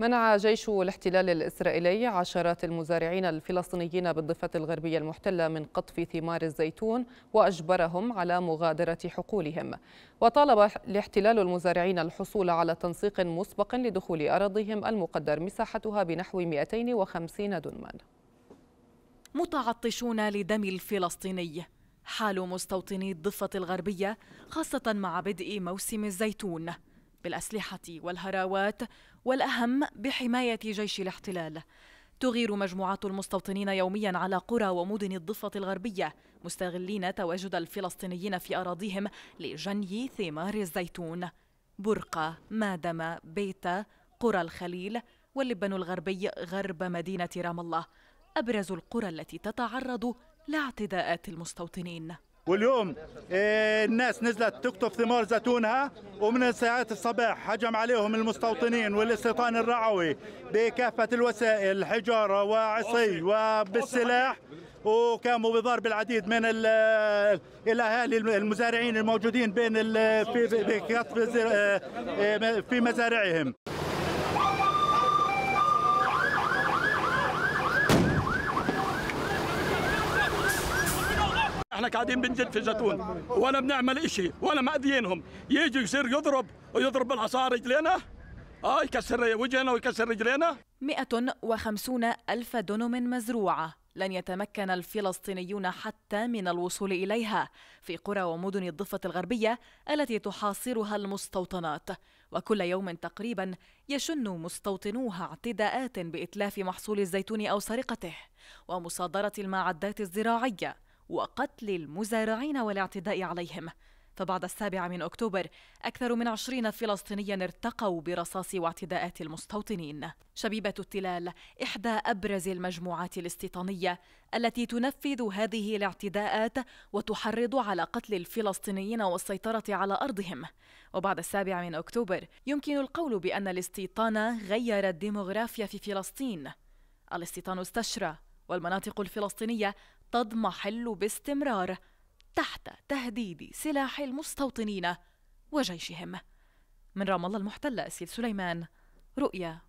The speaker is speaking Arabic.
منع جيش الاحتلال الإسرائيلي عشرات المزارعين الفلسطينيين بالضفة الغربية المحتلة من قطف ثمار الزيتون وأجبرهم على مغادرة حقولهم وطالب الاحتلال المزارعين الحصول على تنسيق مسبق لدخول أراضيهم المقدر مساحتها بنحو 250 دنما متعطشون لدم الفلسطيني حال مستوطني الضفة الغربية خاصة مع بدء موسم الزيتون بالأسلحة والهراوات والأهم بحماية جيش الاحتلال تغير مجموعات المستوطنين يوميا على قرى ومدن الضفة الغربية مستغلين تواجد الفلسطينيين في أراضيهم لجني ثمار الزيتون برقة، مادمة، بيتا، قرى الخليل واللبن الغربي غرب مدينة رام الله أبرز القرى التي تتعرض لاعتداءات المستوطنين واليوم إيه، الناس نزلت تقطف ثمار زيتونها ومن ساعات الصباح هجم عليهم المستوطنين والاستيطان الرعوي بكافة الوسائل حجارة وعصي وبالسلاح وقاموا بضرب العديد من الاهالي المزارعين الموجودين بين في في إيه، مزارعهم احنا قاعدين بنجد في زيتون ولا بنعمل شيء ولا مأذيينهم يجي يصير يضرب ويضرب بالحصى رجلينا اه يكسر وجهنا ويكسر رجلينا 150 ألف دونم مزروعة لن يتمكن الفلسطينيون حتى من الوصول إليها في قرى ومدن الضفة الغربية التي تحاصرها المستوطنات وكل يوم تقريبا يشن مستوطنوها اعتداءات بإتلاف محصول الزيتون أو سرقته ومصادرة المعدات الزراعية وقتل المزارعين والاعتداء عليهم فبعد السابع من أكتوبر أكثر من عشرين فلسطينيا ارتقوا برصاص واعتداءات المستوطنين شبيبة التلال إحدى أبرز المجموعات الاستيطانية التي تنفذ هذه الاعتداءات وتحرض على قتل الفلسطينيين والسيطرة على أرضهم وبعد السابع من أكتوبر يمكن القول بأن الاستيطان غير الديموغرافيا في فلسطين الاستيطان استشرى والمناطق الفلسطينية تضمحل باستمرار تحت تهديد سلاح المستوطنين وجيشهم من رام الله المحتلة أسيل سليمان رؤيا